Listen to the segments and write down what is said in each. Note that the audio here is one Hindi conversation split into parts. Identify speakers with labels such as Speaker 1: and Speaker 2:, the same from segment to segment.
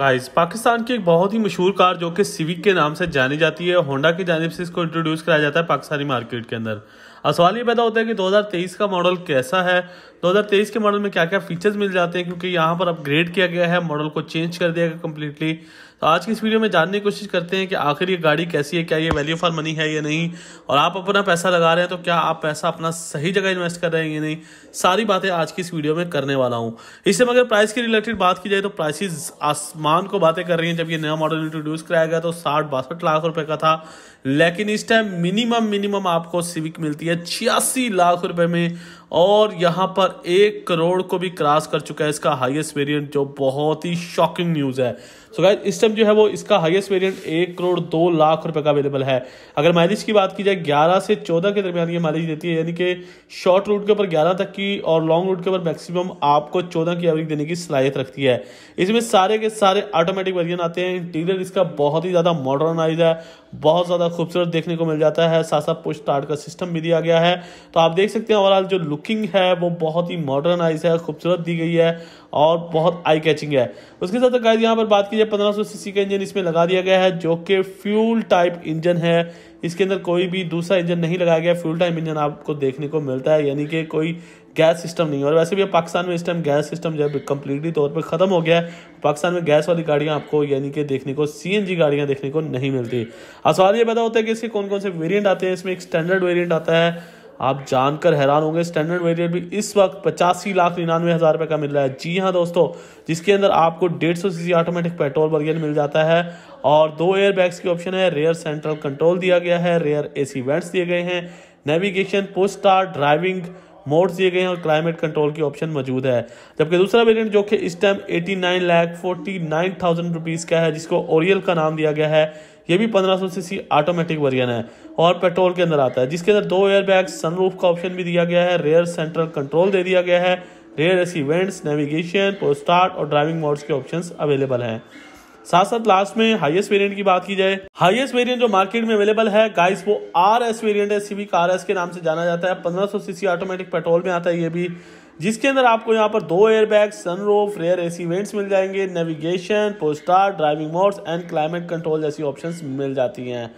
Speaker 1: गाइस पाकिस्तान की एक बहुत ही मशहूर कार जो कि सिविक के नाम से जानी जाती है होंडा की जानब से इसको इंट्रोड्यूस कराया जाता है पाकिस्तानी मार्केट के अंदर अब सवाल ये पैदा होता है कि 2023 का मॉडल कैसा है 2023 के मॉडल में क्या क्या फीचर्स मिल जाते हैं क्योंकि यहाँ पर अपग्रेड किया गया है मॉडल को चेंज कर दिया गया कम्प्लीटली तो आज की इस वीडियो में जानने की कोशिश करते हैं कि आखिर ये गाड़ी कैसी है क्या ये वैल्यू फॉर मनी है या नहीं और आप अपना पैसा लगा रहे हैं तो क्या आप पैसा अपना सही जगह इन्वेस्ट कर रहे हैं या नहीं सारी बातें आज की इस वीडियो में करने वाला हूँ इससे मगर प्राइस के रिलेटेड बात की जाए तो प्राइसिस आसमान को बातें कर रही हैं जब ये नया मॉडल इंट्रोड्यूस कराया गया तो साठ बासठ लाख रुपये का था लेकिन इस टाइम मिनिमम मिनिमम आपको सिविक मिलती है छियासी लाख रुपये में और यहाँ पर एक करोड़ को भी क्रॉस कर चुका है इसका हाईएस्ट वेरिएंट जो बहुत ही शॉकिंग न्यूज़ है सो गाइज इस टाइम जो है वो इसका हाईएस्ट वेरिएंट एक करोड़ दो लाख रुपए का अवेलेबल है अगर माइलेज की बात की जाए ग्यारह से चौदह के दरमियान ये माइलेज देती है यानी कि शॉर्ट रूट के ऊपर ग्यारह तक की और लॉन्ग रूट के ऊपर मैक्सिमम आपको चौदह की एवरेज देने की सलाहियत रखती है इसमें सारे के सारे ऑटोमेटिक वेरियंट आते हैं इंटीरियर इसका बहुत ही ज़्यादा मॉडर्नाइज है बहुत ज़्यादा खूबसूरत देखने को मिल जाता है साथ साथ पुश स्टार्ट का सिस्टम भी दिया गया है तो आप देख सकते हैं ओवरऑल जो लुकिंग है वो बहुत ही मॉडर्नाइज है खूबसूरत दी गई है और बहुत आई कैचिंग है उसके साथ साथ यहाँ पर बात की जाए पंद्रह सीसी का इंजन इसमें लगा दिया गया है जो कि फ्यूल टाइप इंजन है इसके अंदर कोई भी दूसरा इंजन नहीं लगाया गया फ्यूल टाइप इंजन आपको देखने को मिलता है यानी कि कोई गैस सिस्टम नहीं है और वैसे भी अब पाकिस्तान में इस टाइम गैस सिस्टम जो है कम्प्लीटली तौर पर ख़त्म हो गया है पाकिस्तान में गैस वाली गाड़ियाँ आपको यानी कि देखने को सी एन जी गाड़ियाँ देखने को नहीं मिलती अब सवाल ये पैदा होता है कि इसके कौन कौन से वेरियंट आते हैं इसमें एक स्टैंडर्ड वेरियंट आता है आप जानकर हैरान होंगे स्टैंडर्ड वेरिएंट भी इस वक्त पचासी लाख निन्यानवे हज़ार रुपये का मिल रहा है जी हाँ दोस्तों जिसके अंदर आपको डेढ़ सौ सी ऑटोमेटिक पेट्रोल वर्जन मिल जाता है और दो एयर बैग्स की ऑप्शन है रेयर सेंट्रल कंट्रोल दिया गया है रेयर ए सी वेंट्स दिए गए हैं नेविगेशन पोस्टार ड्राइविंग मोड्स दिए गए हैं और क्लाइमेट कंट्रोल की ऑप्शन मौजूद है जबकि दूसरा वेरियंट जो कि इस time eight nine lakh forty nine thousand rupees का है जिसको ओरियल का नाम दिया गया है ये भी 1500 सीसी ऑटोमेटिक वर्जन है और पेट्रोल के अंदर आता है जिसके अंदर दो एयर बैग सनरूफ का ऑप्शन भी दिया गया है रेयर सेंट्रल कंट्रोल दे दिया गया है रेयर एसी वेंट्स नेविगेशन पोस्टार्ट और ड्राइविंग मोड्स के ऑप्शन अवेलेबल हैं साथ साथ लास्ट में हाईएस्ट वेरिएंट की बात की जाए हाईएस्ट वेरिएंट जो मार्केट में अवेलेबल है गाइस वो आर एस वेरियंट है सिविक आर एस के नाम से जाना जाता है पंद्रह सौ सीसी ऑटोमेटिक पेट्रोल में आता है ये भी जिसके अंदर आपको यहाँ पर दो airbag sunroof rear AC vents मिल जाएंगे नेविगेशन पोस्टार driving modes and climate control जैसी ऑप्शंस मिल जाती हैं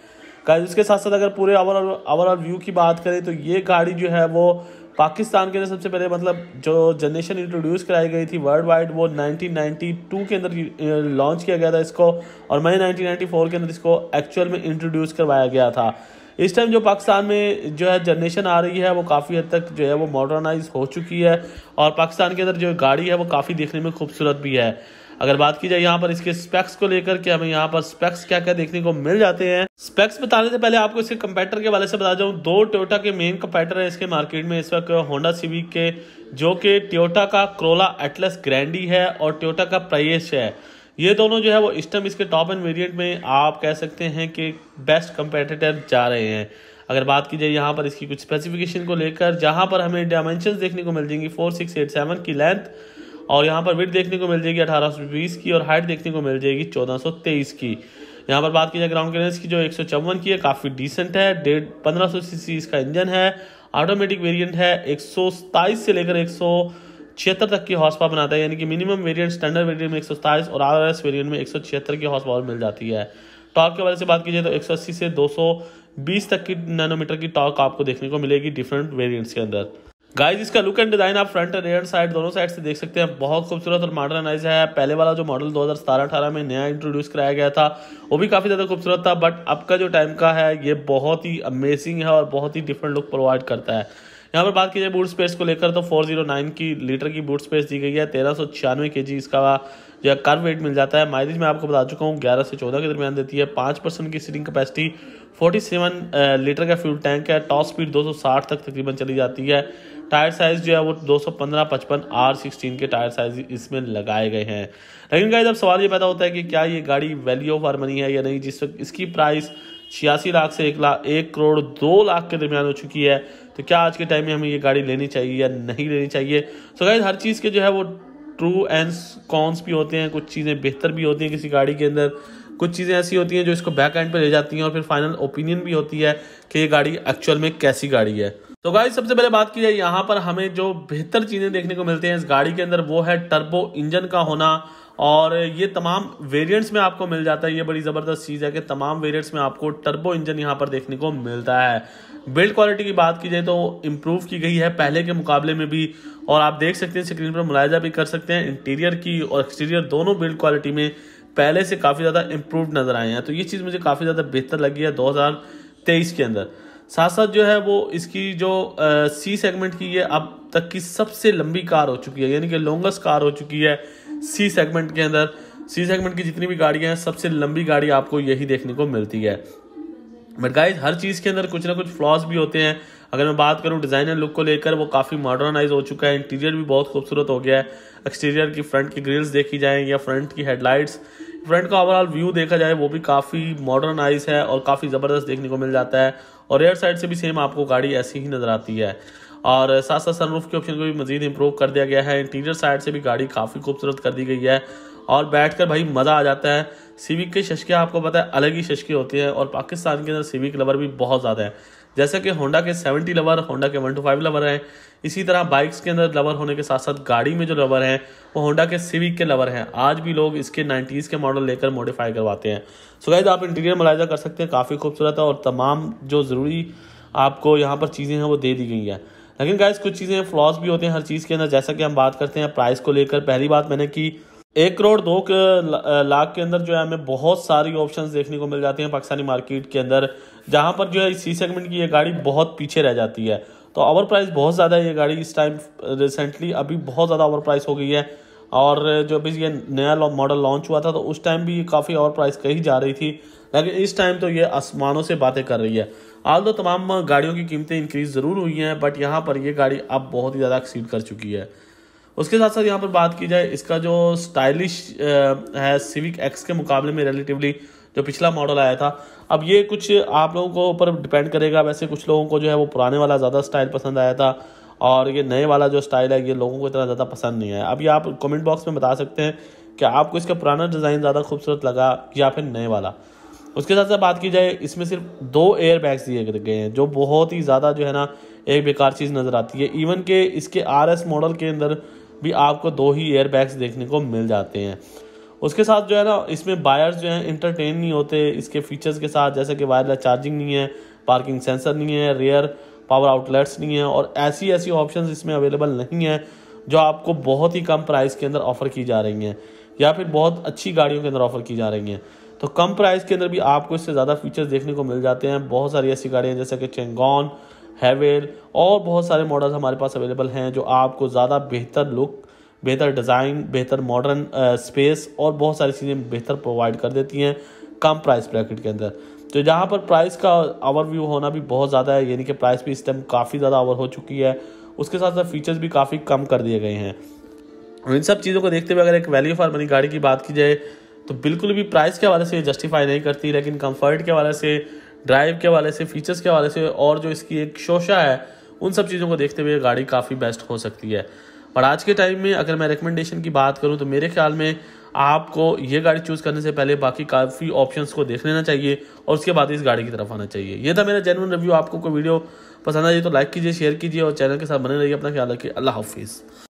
Speaker 1: गाइस इसके साथ साथ अगर पूरे ओवरऑल ओवरऑल व्यू की बात करें तो ये गाड़ी जो है वो पाकिस्तान के अंदर सबसे पहले मतलब जो जनरेशन इंट्रोड्यूस कराई गई थी वर्ल्ड वाइड वो 1992 के अंदर लॉन्च किया गया था इसको और मई 1994 के अंदर इसको एक्चुअल में इंट्रोड्यूस करवाया गया था इस टाइम जो पाकिस्तान में जो है जनरेशन आ रही है वो काफ़ी हद तक जो है वो मॉडर्नाइज हो चुकी है और पाकिस्तान के अंदर जो गाड़ी है वो काफ़ी देखने में खूबसूरत भी है अगर बात की जाए यहाँ पर इसके स्पेक्स को लेकर के हमें यहाँ पर स्पेक्स क्या क्या देखने को मिल जाते हैं स्पेक्स बताने से पहले आपको इसके कंपेटर के वाले से बता जाऊँ दो टोयोटा के मेन कंपेटर है इसके मार्केट में इस वक्त होंडा सिविक के जो कि टोयोटा का क्रोला एटलस ग्रैंडी है और टोयोटा का प्राइस है ये दोनों जो है वो इस टाइम इसके टॉप एंड वेरिएंट में आप कह सकते हैं कि बेस्ट कंपेटेटर जा रहे हैं अगर बात की जाए यहाँ पर इसकी कुछ स्पेसिफिकेशन को लेकर जहाँ पर हमें डायमेंशन देखने को मिल जाएंगी फोर सिक्स एट सेवन की लेंथ और यहाँ पर विथ देखने को मिल जाएगी अठारह की और हाइट देखने को मिल जाएगी चौदह की यहाँ पर बात की जाए ग्राउंड क्लियरेंस की जो एक की है काफ़ी डिसेंट है डेढ़ पंद्रह सीसी इसका इंजन है ऑटोमेटिक वेरिएंट है एक से लेकर एक छिहत्तर तक की हॉर्स पावर बनाता है यानी कि मिनिमम वेरिएंट स्टैंडर्ड वेरिएंट में एक और आर वेरिएंट में एक की हॉर्स पावर मिल जाती है टॉक के बारे से बात की जाए तो 180 से 220 तक की नैनोमीटर की टॉक आपको देखने को मिलेगी डिफरेंट वेरियंट्स के अंदर गाइस इसका लुक एंड डिज़ाइन आप फ्रंट और रेयर साइड दोनों साइड से देख सकते हैं बहुत खूबसूरत और मॉडर्नाइज है पहले वाला जो मॉडल 2017-18 में नया इंट्रोड्यूस कराया गया था वो भी काफ़ी ज़्यादा खूबसूरत था बट अब का जो टाइम का है ये बहुत ही अमेजिंग है और बहुत ही डिफरेंट लुक प्रोवाइड करता है यहाँ पर बात की जाए बूट स्पेस को लेकर तो 409 की लीटर की बूट स्पेस दी गई है तेरह सौ छियानवे के जी इसका जो है कर वेट मिल जाता है माइलेज मैं आपको बता चुका हूँ ग्यारह से चौदह के दरमियान देती है पाँच परसेंट की seating capacity forty seven litre का फ्यूल टैंक है टॉप स्पीड दो सौ साठ तक तकरीबन चली जाती है टायर साइज जो है वो 215 55 आर सिक्सटीन के टायर साइज इसमें लगाए गए हैं लेकिन गाइज अब सवाल ये पैदा होता है कि क्या ये गाड़ी वैल्यू ऑफ आर मनी है या नहीं जिस वक्त इसकी प्राइस छियासी लाख से एक लाख एक करोड़ दो लाख के दरमियान हो चुकी है तो क्या आज के टाइम में हमें ये गाड़ी लेनी चाहिए या नहीं लेनी चाहिए सो गाइज हर चीज़ के जो है वो ट्रू एंड कॉन्स भी होते हैं कुछ चीज़ें बेहतर भी होती हैं किसी गाड़ी के अंदर कुछ चीज़ें ऐसी होती हैं जो इसको बैक एंड पे ले जाती हैं और फिर फाइनल ओपिनियन भी होती है कि ये गाड़ी एक्चुअल में कैसी गाड़ी है तो गाड़ी सबसे पहले बात की जाए यहाँ पर हमें जो बेहतर चीज़ें देखने को मिलती हैं इस गाड़ी के अंदर वो है टर्बो इंजन का होना और ये तमाम वेरिएंट्स में आपको मिल जाता है ये बड़ी ज़बरदस्त चीज़ है कि तमाम वेरिएंट्स में आपको टर्बो इंजन यहाँ पर देखने को मिलता है बिल्ड क्वालिटी की बात की जाए तो इम्प्रूव की गई है पहले के मुकाबले में भी और आप देख सकते हैं स्क्रीन पर मुलायजा भी कर सकते हैं इंटीरियर की और एक्सटीरियर दोनों बिल्ड क्वालिटी में पहले से काफ़ी ज़्यादा इम्प्रूव नज़र आए हैं तो ये चीज़ मुझे काफ़ी ज़्यादा बेहतर लगी है दो के अंदर साथ साथ जो है वो इसकी जो सी सेगमेंट की ये अब तक की सबसे लंबी कार हो चुकी है यानी कि लॉन्गेस्ट कार हो चुकी है सी सेगमेंट के अंदर सी सेगमेंट की जितनी भी गाड़ियाँ हैं सबसे लंबी गाड़ी आपको यही देखने को मिलती है बट गाइज हर चीज़ के अंदर कुछ ना कुछ फ्लॉज भी होते हैं अगर मैं बात करूँ डिज़ाइनर लुक को लेकर वो काफ़ी मॉडर्नाइज हो चुका है इंटीरियर भी बहुत खूबसूरत हो गया है एक्सटीरियर की फ्रंट की ग्रिल्स देखी जाएँ या फ्रंट की हेडलाइट्स फ्रंट का ओवरऑल व्यू देखा जाए वो भी काफ़ी मॉडर्नाइज है और काफ़ी ज़बरदस्त देखने को मिल जाता है और एयर साइड से भी सेम आपको गाड़ी ऐसी ही नज़र आती है और साथ साथ सनरूफ के ऑप्शन को भी मज़ीद इम्प्रूव कर दिया गया है इंटीरियर साइड से भी गाड़ी काफ़ी खूबसूरत कर दी गई है और बैठ कर भाई मज़ा आ जाता है सिविक के शशकियाँ आपको पता है अलग ही शशकें होती हैं और पाकिस्तान के अंदर सिविक लवर भी बहुत ज़्यादा है जैसे कि होंडा के सेवेंटी लवर होंडा के वन टू फाइव लवर हैं इसी तरह बाइक्स के अंदर लवर होने के साथ साथ गाड़ी में जो लवर हैं वो होंडा के सिविक के लवर हैं आज भी लोग इसके नाइन्टीज़ के मॉडल लेकर मॉडिफाई करवाते हैं सो गाइज आप इंटीरियर मुलायजा कर सकते हैं काफ़ी खूबसूरत है और तमाम जो ज़रूरी आपको यहाँ पर चीज़ें हैं वो दे दी गई हैं लेकिन गाइज कुछ चीज़ें फ्लॉस भी होते हैं हर चीज़ के अंदर जैसा कि हम बात करते हैं प्राइस को लेकर पहली बात मैंने की एक करोड़ दो लाख के अंदर जो है हमें बहुत सारी ऑप्शंस देखने को मिल जाती हैं पाकिस्तानी मार्केट के अंदर जहां पर जो है सी सेगमेंट की ये गाड़ी बहुत पीछे रह जाती है तो ओवर प्राइस बहुत ज़्यादा है ये गाड़ी इस टाइम रिसेंटली अभी बहुत ज़्यादा ओवर प्राइस हो गई है और जो अभी ये नया मॉडल लॉन्च हुआ था तो उस टाइम भी ये काफ़ी ओवर प्राइस कही जा रही थी लेकिन इस टाइम तो ये आसमानों से बातें कर रही है आज तो तमाम गाड़ियों की कीमतें इंक्रीज़ ज़रूर हुई हैं बट यहाँ पर ये गाड़ी अब बहुत ही ज़्यादा एक्सीड कर चुकी है उसके साथ साथ यहाँ पर बात की जाए इसका जो स्टाइलिश है सिविक एक्स के मुकाबले में रिलेटिवली जो पिछला मॉडल आया था अब ये कुछ आप लोगों को ऊपर डिपेंड करेगा वैसे कुछ लोगों को जो है वो पुराने वाला ज़्यादा स्टाइल पसंद आया था और ये नए वाला जो स्टाइल है ये लोगों को इतना ज़्यादा पसंद नहीं है अब ये आप कमेंट बॉक्स में बता सकते हैं कि आपको इसका पुराना डिज़ाइन ज़्यादा खूबसूरत लगा या फिर नए वाला उसके साथ साथ बात की जाए इसमें सिर्फ दो एयर बैग्स दिए गए हैं जो बहुत ही ज़्यादा जो है ना एक बेकार चीज़ नज़र आती है इवन के इसके आर एस मॉडल के अंदर भी आपको दो ही एयर बैग्स देखने को मिल जाते हैं उसके साथ जो है ना इसमें बायर्स जो हैं इंटरटेन नहीं होते इसके फीचर्स के साथ जैसे कि वायरलेस चार्जिंग नहीं है पार्किंग सेंसर नहीं है रेयर पावर आउटलेट्स नहीं है और ऐसी ऐसी ऑप्शंस इसमें अवेलेबल नहीं है जो आपको बहुत ही कम प्राइस के अंदर ऑफ़र की जा रही हैं या फिर बहुत अच्छी गाड़ियों के अंदर ऑफ़र की जा रही हैं तो कम प्राइस के अंदर भी आपको इससे ज़्यादा फीचर्स देखने को मिल जाते हैं बहुत सारी ऐसी गाड़ियाँ जैसे कि चेंगॉन हैवेल और बहुत सारे मॉडल्स हमारे पास अवेलेबल हैं जो आपको ज़्यादा बेहतर लुक बेहतर डिज़ाइन बेहतर मॉडर्न स्पेस और बहुत सारी चीज़ें बेहतर प्रोवाइड कर देती हैं कम प्राइस ब्रैकेट के अंदर तो जहाँ पर प्राइस का ओवरव्यू होना भी बहुत ज़्यादा है यानी कि प्राइस भी इस टाइम काफ़ी ज़्यादा ओवर हो चुकी है उसके साथ साथ फीचर्स भी काफ़ी कम कर दिए गए हैं इन सब चीज़ों को देखते हुए अगर एक वैल्यू फॉर मनी गाड़ी की बात की जाए तो बिल्कुल भी प्राइस के हवाले से जस्टिफाई नहीं करती लेकिन कंफर्ट के हवाले से ड्राइव के वाले से फीचर्स के वाले से और जो इसकी एक शोशा है उन सब चीज़ों को देखते हुए गाड़ी काफ़ी बेस्ट हो सकती है और आज के टाइम में अगर मैं रिकमेंडेशन की बात करूँ तो मेरे ख्याल में आपको ये गाड़ी चूज़ करने से पहले बाकी काफ़ी ऑप्शंस को देख लेना चाहिए और उसके बाद इस गाड़ी की तरफ आना चाहिए ये था मेरा जेनवन रिव्यू आपको कोई वीडियो पसंद आई तो लाइक कीजिए शेयर कीजिए और चैनल के साथ बने रहिए अपना ख्याल रखिए अल्लाह हाफिज़